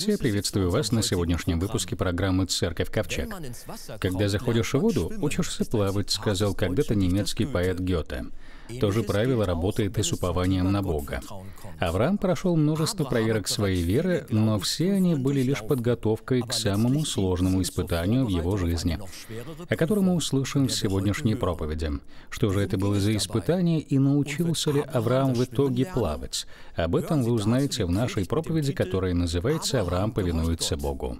Я приветствую вас на сегодняшнем выпуске программы «Церковь Ковчег». «Когда заходишь в воду, учишься плавать», сказал когда-то немецкий поэт Гёте. То же правило работает и с упованием на Бога. Авраам прошел множество проверок своей веры, но все они были лишь подготовкой к самому сложному испытанию в его жизни, о котором мы услышим в сегодняшней проповеди. Что же это было за испытание и научился ли Авраам в итоге плавать? Об этом вы узнаете в нашей проповеди, которая называется «Авраам повинуется Богу».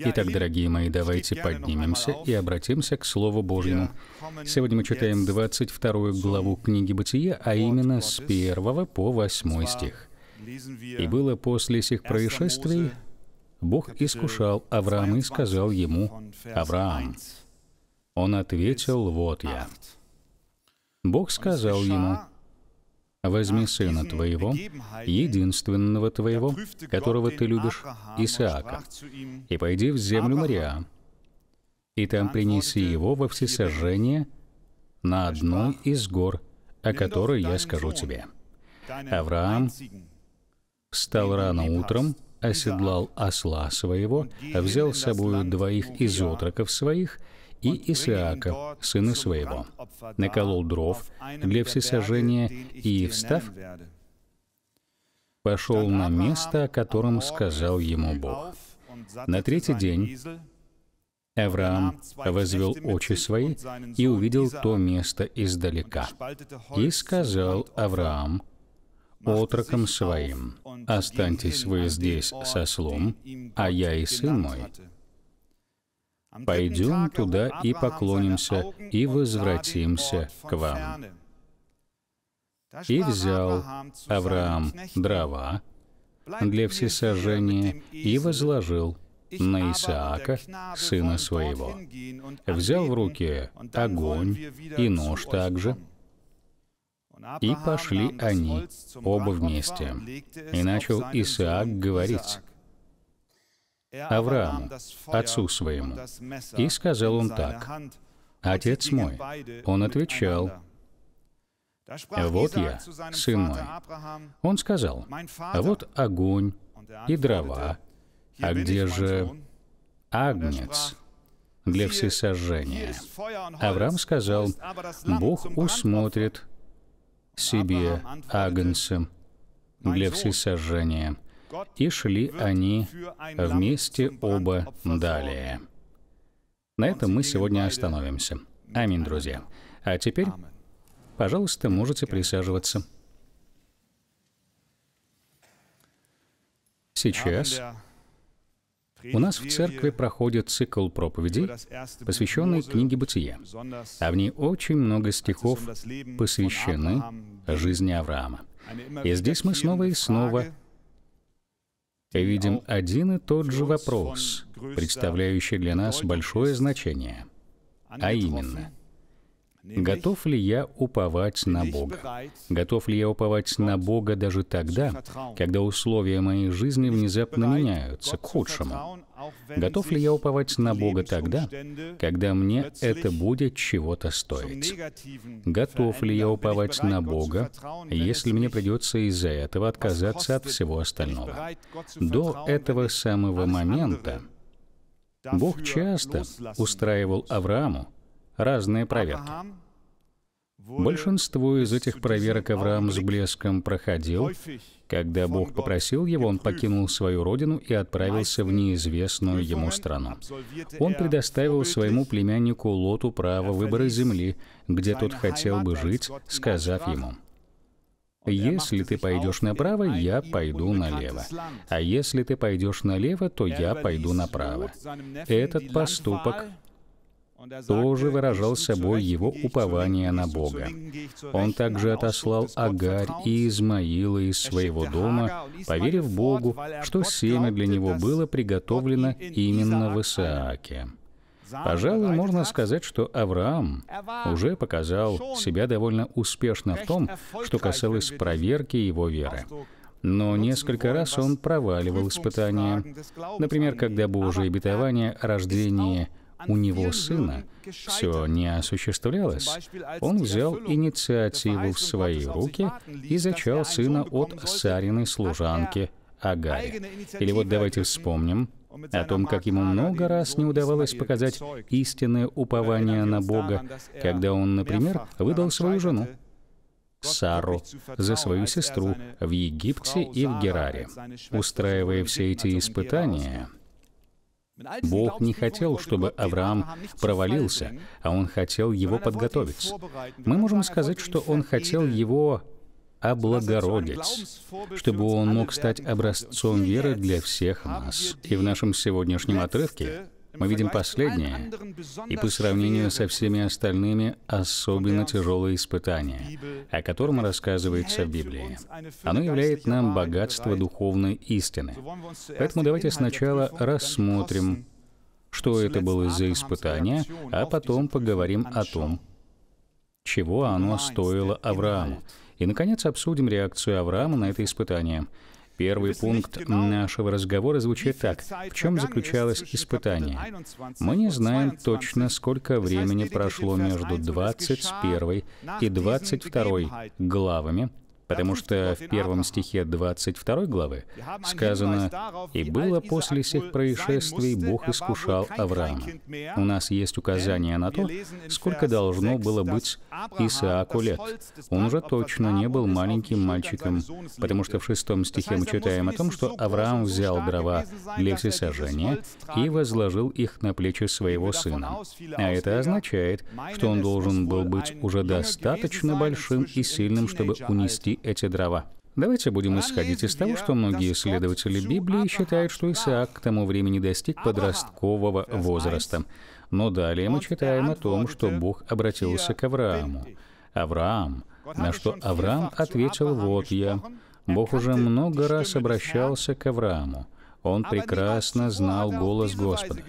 Итак, дорогие мои, давайте поднимемся и обратимся к Слову Божьему. Сегодня мы читаем 22 главу книги Бытия, а именно с 1 по 8 стих. «И было после сих происшествий, Бог искушал Авраама и сказал ему, «Авраам». Он ответил, «Вот я». Бог сказал ему, Возьми сына твоего, а единственного твоего, которого ты любишь, Исаака, и пойди в землю Мариа, и там принеси его во всесожжение на одну из гор, о которой я скажу тебе». Авраам встал рано утром, оседлал осла своего, взял с собой двоих из отроков своих — и Исаака, сына своего. Наколол дров для всесожжения и, встав, пошел на место, о котором сказал ему Бог. На третий день Авраам возвел очи свои и увидел то место издалека. И сказал Авраам отроком своим, «Останьтесь вы здесь со слом, а я и сын мой Пойдем туда и поклонимся, и возвратимся к вам. И взял Авраам дрова для всесожжения и возложил на Исаака, сына своего. Взял в руки огонь и нож также, и пошли они оба вместе. И начал Исаак говорить, Авраам, отцу своему. И сказал он так, «Отец мой». Он отвечал, «Вот я, сын мой». Он сказал, «А вот огонь и дрова, а где же агнец для всесожжения?» Авраам сказал, «Бог усмотрит себе агнцем для всесожжения» и шли они вместе оба далее. На этом мы сегодня остановимся. Аминь, друзья. А теперь, пожалуйста, можете присаживаться. Сейчас у нас в церкви проходит цикл проповедей, посвященный книге Бытия, а в ней очень много стихов посвящены жизни Авраама. И здесь мы снова и снова видим один и тот же вопрос, представляющий для нас большое значение, а именно, Готов ли я уповать на Бога? Готов ли я уповать на Бога даже тогда, когда условия моей жизни внезапно меняются к худшему? Готов ли я уповать на Бога тогда, когда мне это будет чего-то стоить? Готов ли я уповать на Бога, если мне придется из-за этого отказаться от всего остального? До этого самого момента Бог часто устраивал Аврааму разные проверки. Большинство из этих проверок Авраам с блеском проходил. Когда Бог попросил его, он покинул свою родину и отправился в неизвестную ему страну. Он предоставил своему племяннику Лоту право выбора земли, где тот хотел бы жить, сказав ему, «Если ты пойдешь направо, я пойду налево. А если ты пойдешь налево, то я пойду направо». Этот поступок тоже выражал собой его упование на Бога. Он также отослал Агарь и Измаила из своего дома, поверив Богу, что семя для него было приготовлено именно в Исааке. Пожалуй, можно сказать, что Авраам уже показал себя довольно успешно в том, что касалось проверки его веры. Но несколько раз он проваливал испытания. Например, когда Божие обетование о рождении у него сына все не осуществлялось, он взял инициативу в свои руки и зачал сына от Сариной служанки Агари. Или вот давайте вспомним о том, как ему много раз не удавалось показать истинное упование на Бога, когда он, например, выдал свою жену, Сару за свою сестру в Египте и в Гераре. Устраивая все эти испытания, Бог не хотел, чтобы Авраам провалился, а Он хотел его er подготовить. Мы можем er сказать, что Он хотел его er облагородить, чтобы он мог стать образцом веры для всех нас. И в нашем сегодняшнем отрывке мы видим последнее, и по сравнению со всеми остальными особенно тяжелое испытание, о котором рассказывается в Библии. Оно является нам богатство духовной истины. Поэтому давайте сначала рассмотрим, что это было за испытание, а потом поговорим о том, чего оно стоило Аврааму. И, наконец, обсудим реакцию Авраама на это испытание – Первый пункт нашего разговора звучит так. В чем заключалось испытание? Мы не знаем точно, сколько времени прошло между 21 и 22 главами Потому что в первом стихе 22 главы сказано, «И было после всех происшествий Бог искушал Авраама». У нас есть указание на то, сколько должно было быть Исааку лет. Он уже точно не был маленьким мальчиком, потому что в шестом стихе мы читаем о том, что Авраам взял дрова для всесожжения и возложил их на плечи своего сына. А это означает, что он должен был быть уже достаточно большим и сильным, чтобы унести эти дрова. Давайте будем исходить из того, что многие исследователи Библии считают, что Исаак к тому времени достиг подросткового возраста. Но далее мы читаем о том, что Бог обратился к Аврааму. Авраам, на что Авраам ответил, «Вот я». Бог уже много раз обращался к Аврааму. Он прекрасно знал голос Господа,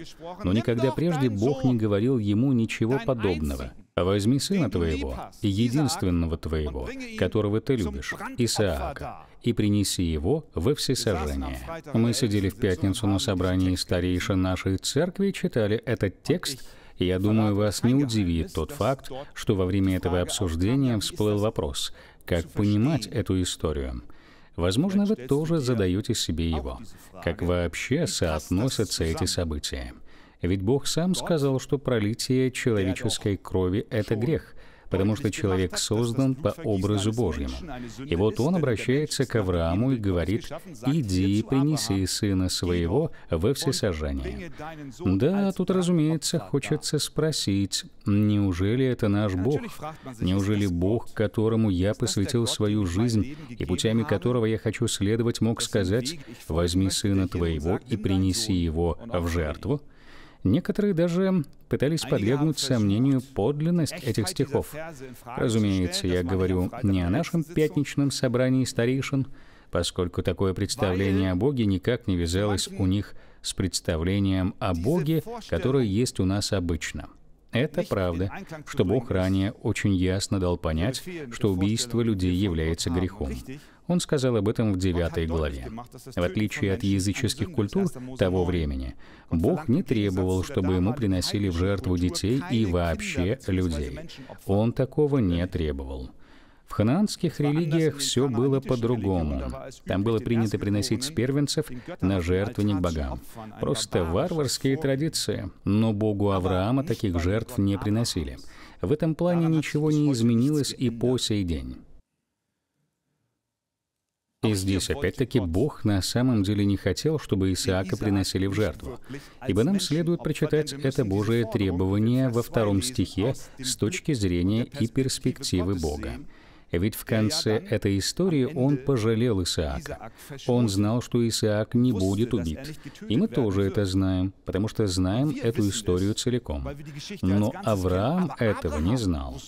но никогда прежде Бог не говорил ему ничего подобного — Возьми сына твоего, единственного твоего, которого ты любишь, Исаака, и принеси его во всесожжение. Мы сидели в пятницу на собрании старейшин нашей церкви и читали этот текст, я думаю, вас не удивит тот факт, что во время этого обсуждения всплыл вопрос, как понимать эту историю. Возможно, вы тоже задаете себе его. Как вообще соотносятся эти события? Ведь Бог сам сказал, что пролитие человеческой крови — это грех, потому что человек создан по образу Божьему. И вот он обращается к Аврааму и говорит, «Иди, принеси сына своего во всесожжение». Да, тут, разумеется, хочется спросить, неужели это наш Бог? Неужели Бог, которому я посвятил свою жизнь и путями которого я хочу следовать, мог сказать, «Возьми сына твоего и принеси его в жертву»? Некоторые даже пытались подвергнуть сомнению подлинность этих стихов. Разумеется, я говорю не о нашем пятничном собрании старейшин, поскольку такое представление о Боге никак не вязалось у них с представлением о Боге, которое есть у нас обычно. Это правда, что Бог ранее очень ясно дал понять, что убийство людей является грехом. Он сказал об этом в 9 главе. В отличие от языческих культур того времени, Бог не требовал, чтобы ему приносили в жертву детей и вообще людей. Он такого не требовал. В ханаанских религиях все было по-другому. Там было принято приносить первенцев на жертвенник богам. Просто варварские традиции. Но богу Авраама таких жертв не приносили. В этом плане ничего не изменилось и по сей день. И здесь опять-таки Бог на самом деле не хотел, чтобы Исаака приносили в жертву. Ибо нам следует прочитать это Божие требование во втором стихе с точки зрения и перспективы Бога. Ведь в конце этой истории он пожалел Исаака. Он знал, что Исаак не будет убит. И мы тоже это знаем, потому что знаем эту историю целиком. Но Авраам этого не знал.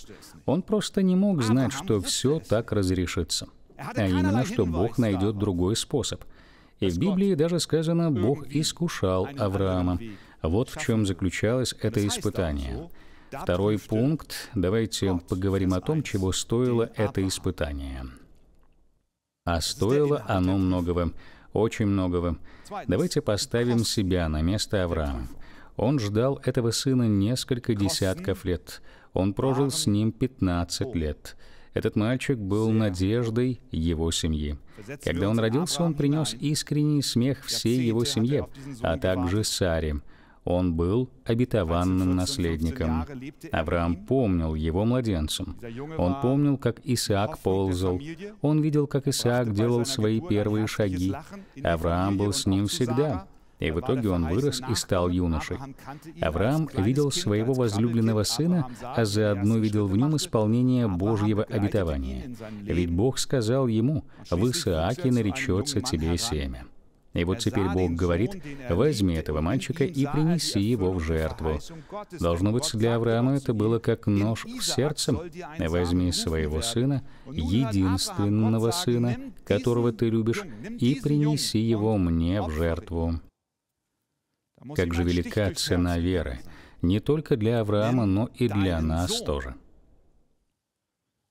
Он просто не мог знать, что все так разрешится а именно, что Бог найдет другой способ. И в Библии даже сказано, mm-hmm. Бог искушал Авраама. Вот в чем заключалось это испытание. Второй пункт. Давайте поговорим о том, чего стоило это испытание. А стоило оно многого, очень многого. Давайте поставим себя на место Авраама. Он ждал этого сына несколько десятков лет. Он прожил с ним 15 лет. Этот мальчик был надеждой его семьи. Когда он родился, он принес искренний смех всей его семье, а также Саре. Он был обетованным наследником. Авраам помнил его младенцем. Он помнил, как Исаак ползал. Он видел, как Исаак делал свои первые шаги. Авраам был с ним всегда и в итоге он вырос и стал юношей. Авраам видел своего возлюбленного сына, а заодно видел в нем исполнение Божьего обетования. Ведь Бог сказал ему, «В Исааке наречется тебе семя». И вот теперь Бог говорит, возьми этого мальчика и принеси его в жертву. Должно быть, для Авраама это было как нож в сердце. Возьми своего сына, единственного сына, которого ты любишь, и принеси его мне в жертву. Как же велика цена веры, не только для Авраама, но и для нас тоже.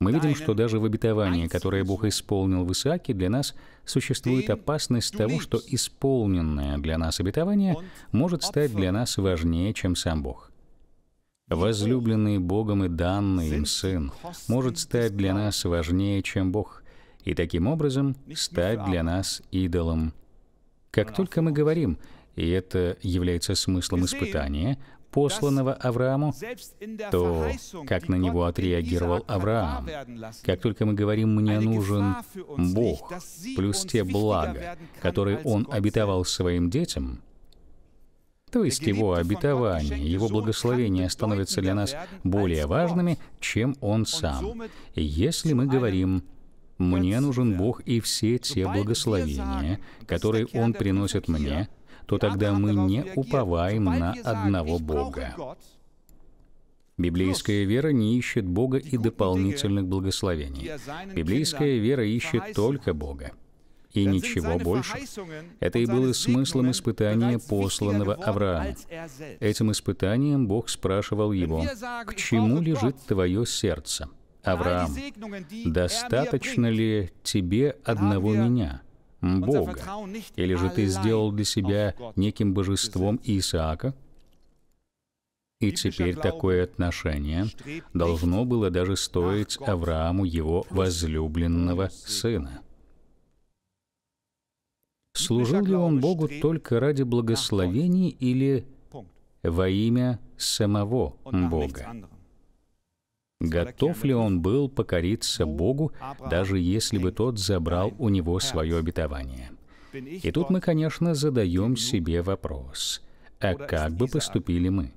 Мы видим, что даже в обетовании, которое Бог исполнил в Исааке, для нас существует опасность того, что исполненное для нас обетование может стать для нас важнее, чем сам Бог. Возлюбленный Богом и данный им Сын может стать для нас важнее, чем Бог, и таким образом стать для нас идолом. Как только мы говорим и это является смыслом испытания, посланного Аврааму, то как на него отреагировал Авраам. Как только мы говорим «мне нужен Бог», плюс те блага, которые он обетовал своим детям, то есть его обетование, его благословение становятся для нас более важными, чем он сам. И если мы говорим «мне нужен Бог и все те благословения, которые он приносит мне», то тогда мы не уповаем на одного Бога. Библейская вера не ищет Бога и дополнительных благословений. Библейская вера ищет только Бога и ничего больше. Это и было смыслом испытания посланного Авраама. Er Этим испытанием Бог спрашивал его, «К чему лежит твое сердце?» Авраам, er «Достаточно ли тебе одного меня?» Бога? Или же ты сделал для себя неким божеством Исаака? И теперь такое отношение должно было даже стоить Аврааму его возлюбленного сына. Служил ли он Богу только ради благословений или во имя самого Бога? Готов ли он был покориться Богу, даже если бы тот забрал у него свое обетование? И тут мы, конечно, задаем себе вопрос, а как бы поступили мы?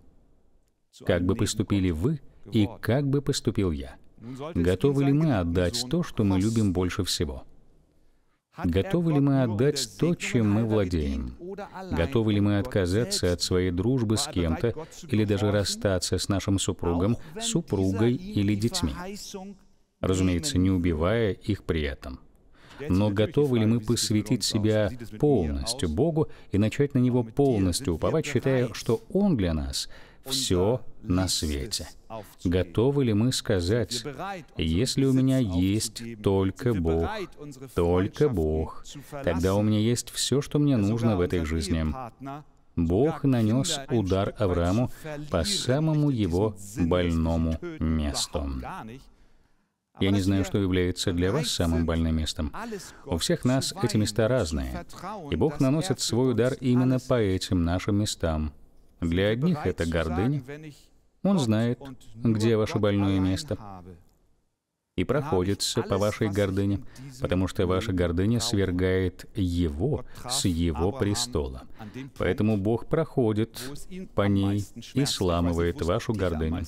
Как бы поступили вы и как бы поступил я? Готовы ли мы отдать то, что мы любим больше всего? Готовы ли мы отдать то, чем мы владеем? Готовы ли мы отказаться от своей дружбы с кем-то или даже расстаться с нашим супругом, супругой или детьми? Разумеется, не убивая их при этом. Но готовы ли мы посвятить себя полностью Богу и начать на Него полностью уповать, считая, что Он для нас — все на свете. Готовы ли мы сказать, если у меня есть только Бог, только Бог, тогда у меня есть все, что мне нужно в этой жизни. Бог нанес удар Аврааму по самому его больному месту. Я не знаю, что является для вас самым больным местом. У всех нас эти места разные, и Бог наносит свой удар именно по этим нашим местам. Для одних это гордыня. Он знает, где ваше больное место и проходится по вашей гордыне, потому что ваша гордыня свергает его с его престола. Поэтому Бог проходит по ней и сламывает вашу гордыню.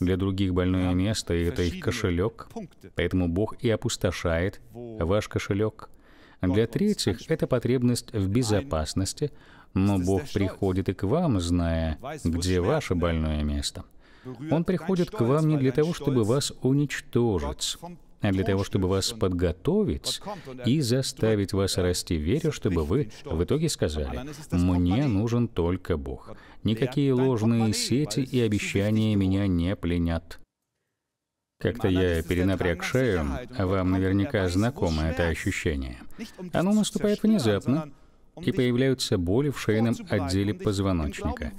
Для других больное место — это их кошелек, поэтому Бог и опустошает ваш кошелек. Для третьих — это потребность в безопасности, но Бог приходит и к вам, зная, где ваше больное место. Он приходит к вам не для того, чтобы вас уничтожить, а для того, чтобы вас подготовить и заставить вас расти в вере, чтобы вы в итоге сказали, «Мне нужен только Бог. Никакие ложные сети и обещания меня не пленят». Как-то я перенапряг шею, а вам наверняка знакомо это ощущение. Оно наступает внезапно, и появляются боли в шейном отделе позвоночника.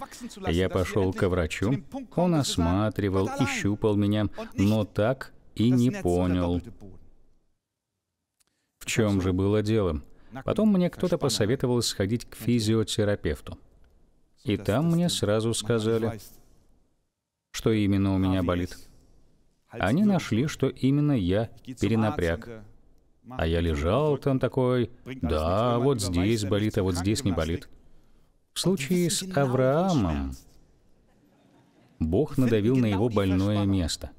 Я пошел к врачу, он осматривал и щупал меня, но так и не понял, в чем же было дело. Потом мне кто-то посоветовал сходить к физиотерапевту. И там мне сразу сказали, что именно у меня болит. Они нашли, что именно я перенапряг а я ну, лежал там такой, да, вот здесь болит, а вот здесь не болит. В случае с Авраамом Бог надавил на его больное место.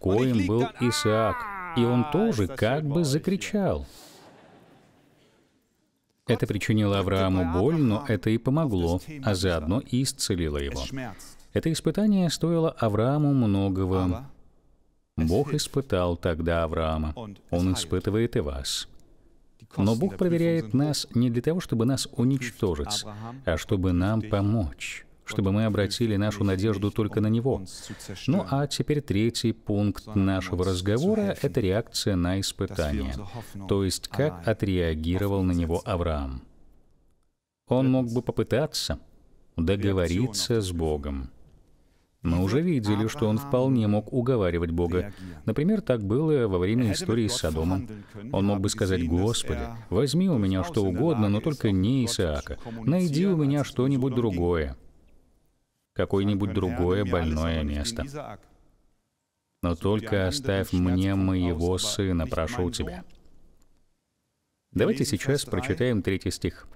Коим был Исаак, и он тоже как бы закричал. Это причинило Аврааму боль, но это и помогло, а заодно и исцелило его. Это испытание стоило Аврааму многого, Бог испытал тогда Авраама. Он испытывает и вас. Но Бог проверяет нас не для того, чтобы нас уничтожить, а чтобы нам помочь чтобы мы обратили нашу надежду только на Него. Ну а теперь третий пункт нашего разговора — это реакция на испытание, то есть как отреагировал на него Авраам. Он мог бы попытаться договориться с Богом. Мы уже видели, что он вполне мог уговаривать Бога. Например, так было во время истории с Содомом. Он мог бы сказать, «Господи, возьми у меня что угодно, но только не Исаака. Найди у меня что-нибудь другое, какое-нибудь другое больное место. Но только оставь мне моего сына, прошу тебя». Давайте сейчас прочитаем третий стих.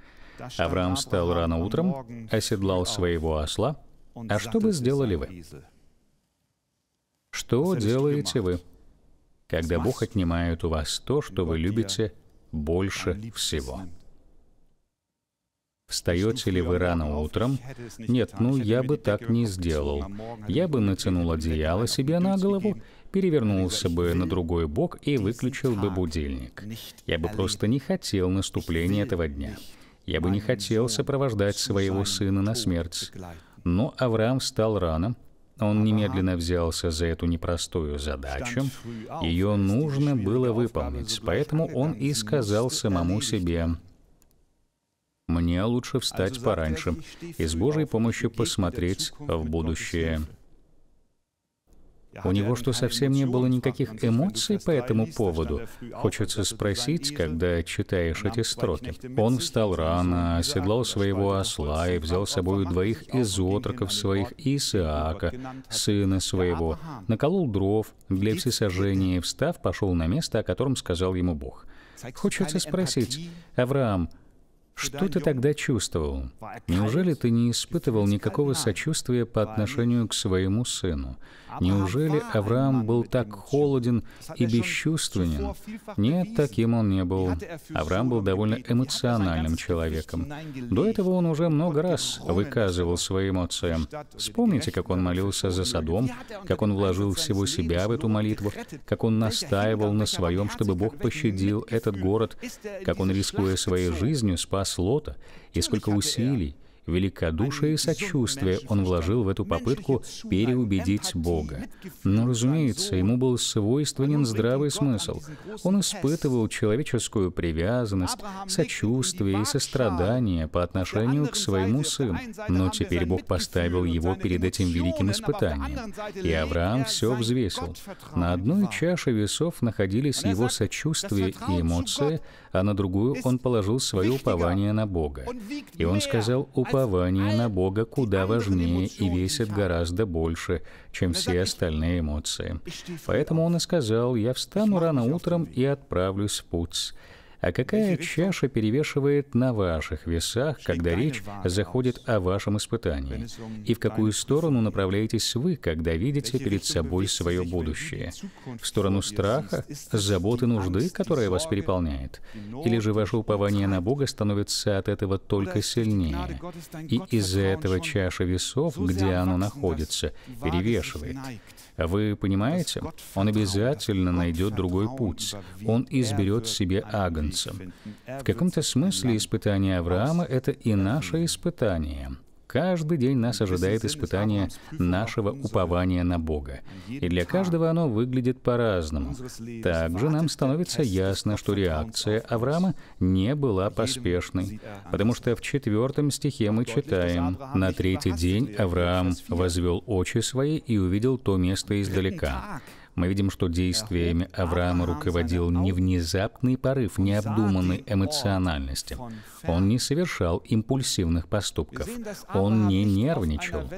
Авраам встал рано утром, оседлал своего осла, а что бы сделали вы? Что делаете вы, когда Бог отнимает у вас то, что вы любите больше всего? Встаете ли вы рано утром? Нет, ну я бы так не сделал. Я бы натянул одеяло себе на голову, перевернулся бы на другой бок и выключил бы будильник. Я бы просто не хотел наступления этого дня. Я бы не хотел сопровождать своего сына на смерть. Но Авраам встал рано. Он немедленно взялся за эту непростую задачу. Ее нужно было выполнить, поэтому он и сказал самому себе, «Мне лучше встать а пораньше и с Божьей помощью посмотреть в будущее». У него что, совсем не было никаких эмоций по этому поводу? Хочется спросить, когда читаешь эти строки. Он встал рано, оседлал своего осла и взял с собой двоих из отроков своих Исаака, сына своего, наколол дров для всесожжения и, встав, пошел на место, о котором сказал ему Бог. Хочется спросить, Авраам, что ты тогда чувствовал? Неужели ты не испытывал никакого сочувствия по отношению к своему сыну? Неужели Авраам был так холоден и бесчувственен? Нет, таким он не был. Авраам был довольно эмоциональным человеком. До этого он уже много раз выказывал свои эмоции. Вспомните, как он молился за Садом, как он вложил всего себя в эту молитву, как он настаивал на своем, чтобы Бог пощадил этот город, как он, рискуя своей жизнью, спас Лота, и сколько усилий, Великодушие и сочувствие он вложил в эту попытку переубедить Бога. Но, разумеется, ему был свойственен здравый смысл. Он испытывал человеческую привязанность, сочувствие и сострадание по отношению к своему сыну. Но теперь Бог поставил его перед этим великим испытанием. И Авраам все взвесил. На одной чаше весов находились его сочувствие и эмоции, а на другую он положил свое упование на Бога. И он сказал, упование на Бога куда важнее и весит гораздо больше, чем все остальные эмоции. Поэтому он и сказал, я встану рано утром и отправлюсь в путь. А какая чаша перевешивает на ваших весах, когда речь заходит о вашем испытании? И в какую сторону направляетесь вы, когда видите перед собой свое будущее? В сторону страха, заботы, нужды, которая вас переполняет? Или же ваше упование на Бога становится от этого только сильнее? И из-за этого чаша весов, где оно находится, перевешивает. Вы понимаете? Он обязательно найдет другой путь. Он изберет себе агнца. В каком-то смысле испытание Авраама — это и наше испытание — Каждый день нас ожидает испытание нашего упования на Бога. И для каждого оно выглядит по-разному. Также нам становится ясно, что реакция Авраама не была поспешной, потому что в четвертом стихе мы читаем «На третий день Авраам возвел очи свои и увидел то место издалека» мы видим, что действиями Авраама руководил не внезапный порыв необдуманной эмоциональности. Он не совершал импульсивных поступков. Он не нервничал.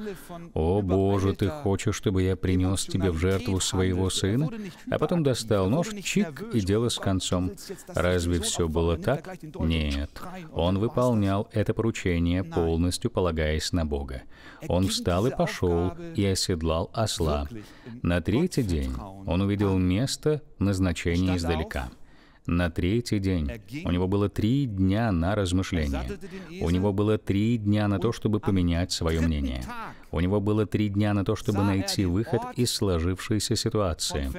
«О Боже, ты хочешь, чтобы я принес тебе в жертву своего сына?» А потом достал нож, чик, и дело с концом. Разве все было так? Нет. Он выполнял это поручение полностью, полагаясь на Бога. Он встал и пошел, и оседлал осла. На третий день он увидел место назначения издалека. На третий день у него было три дня на размышление. У него было три дня на то, чтобы поменять свое мнение. У него было три дня на то, чтобы найти выход из сложившейся ситуации.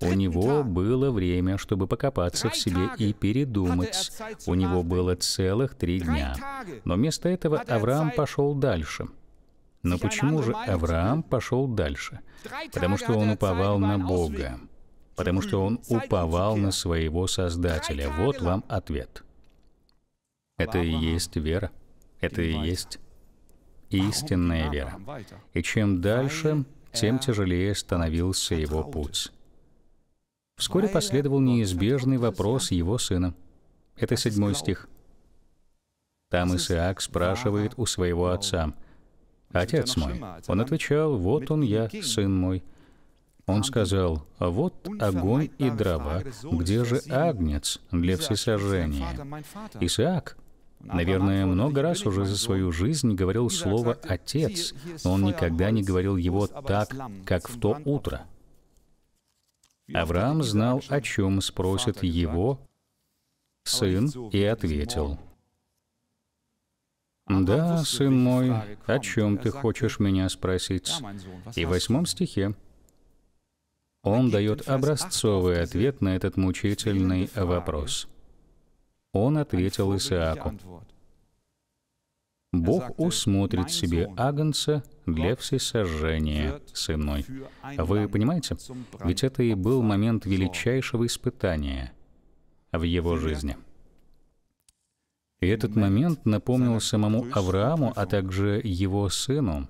У него было время, чтобы покопаться в себе и передумать. У него было целых три дня. Но вместо этого Авраам пошел дальше — но почему же Авраам пошел дальше? Потому что он уповал на Бога. Потому что он уповал на своего Создателя. Вот вам ответ. Это и есть вера. Это и есть истинная вера. И чем дальше, тем тяжелее становился его путь. Вскоре последовал неизбежный вопрос его сына. Это седьмой стих. Там Исаак спрашивает у своего отца, Отец мой. Он отвечал, вот он я, сын мой. Он сказал, «Вот огонь и дрова, где же агнец для всесожжения?» Исаак, наверное, много раз уже за свою жизнь говорил слово «отец», но он никогда не говорил его так, как в то утро. Авраам знал, о чем спросит его сын, и ответил – а «Да, сын мой, о чем ты хочешь меня спросить?» И в восьмом стихе он дает образцовый ответ на этот мучительный вопрос. Он ответил Исааку. «Бог усмотрит себе агнца для всесожжения, сын мой». Вы понимаете? Ведь это и был момент величайшего испытания в его жизни — и этот момент напомнил самому Аврааму, а также его сыну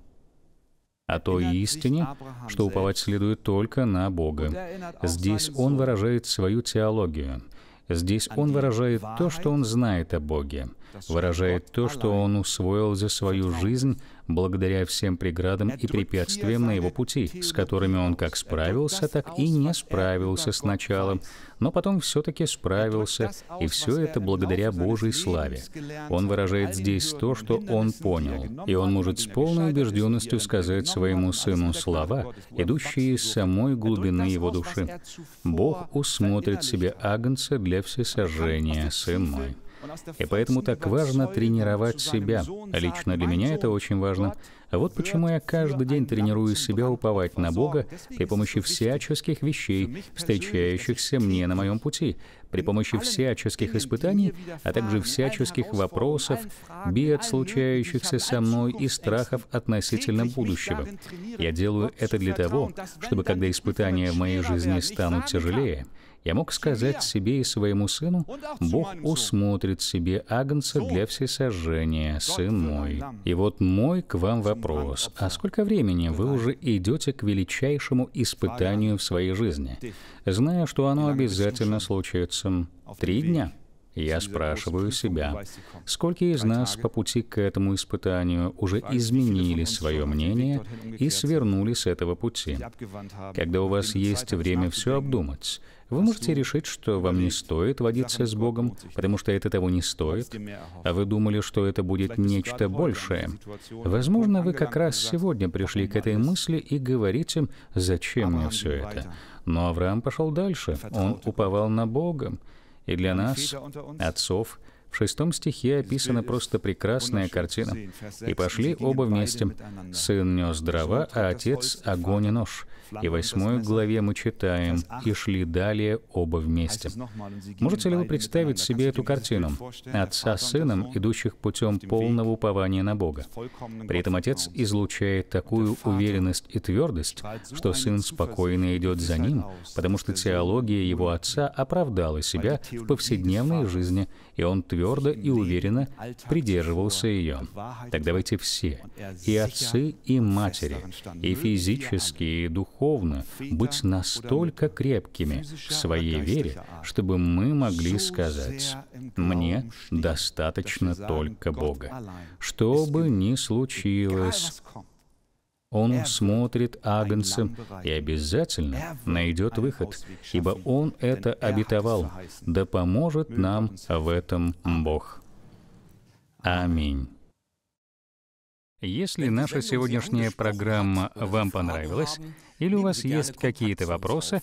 о той истине, что уповать следует только на Бога. Здесь он выражает свою теологию. Здесь он выражает то, что он знает о Боге выражает то, что он усвоил за свою жизнь благодаря всем преградам и препятствиям на его пути, с которыми он как справился, так и не справился сначала, но потом все-таки справился, и все это благодаря Божьей славе. Он выражает здесь то, что он понял, и он может с полной убежденностью сказать своему сыну слова, идущие из самой глубины его души. «Бог усмотрит себе агнца для всесожжения, сын мой». И поэтому так важно тренировать себя. Лично для меня это очень важно. А вот почему я каждый день тренирую себя уповать на Бога при помощи всяческих вещей, встречающихся мне на моем пути, при помощи всяческих испытаний, а также всяческих вопросов, бед, случающихся со мной, и страхов относительно будущего. Я делаю это для того, чтобы когда испытания в моей жизни станут тяжелее, я мог сказать себе и своему сыну, Бог усмотрит себе агнца для всесожжения, сын мой. И вот мой к вам вопрос. А сколько времени вы уже идете к величайшему испытанию в своей жизни, зная, что оно обязательно случится? Три дня? Я спрашиваю себя, сколько из нас по пути к этому испытанию уже изменили свое мнение и свернули с этого пути. Когда у вас есть время все обдумать, вы можете решить, что вам не стоит водиться с Богом, потому что это того не стоит, а вы думали, что это будет нечто большее. Возможно, вы как раз сегодня пришли к этой мысли и говорите, зачем мне все это. Но Авраам пошел дальше, он уповал на Бога. И для нас, отцов, в шестом стихе описана просто прекрасная картина. «И пошли оба вместе. Сын нес дрова, а отец — огонь и нож». И в 8 главе мы читаем «И шли далее оба вместе». Можете ли вы представить себе эту картину? Отца с сыном, идущих путем полного упования на Бога. При этом отец излучает такую уверенность и твердость, что сын спокойно идет за ним, потому что теология его отца оправдала себя в повседневной жизни, и он твердо и уверенно придерживался ее. Так давайте все, и отцы, и матери, и физические, и духовные, духовно, быть настолько крепкими в своей вере, чтобы мы могли сказать, «Мне достаточно только Бога». Что бы ни случилось, он смотрит агнцем и обязательно найдет выход, ибо Он это обетовал. Да поможет нам в этом Бог. Аминь. Если наша сегодняшняя программа вам понравилась, или у вас есть какие-то вопросы,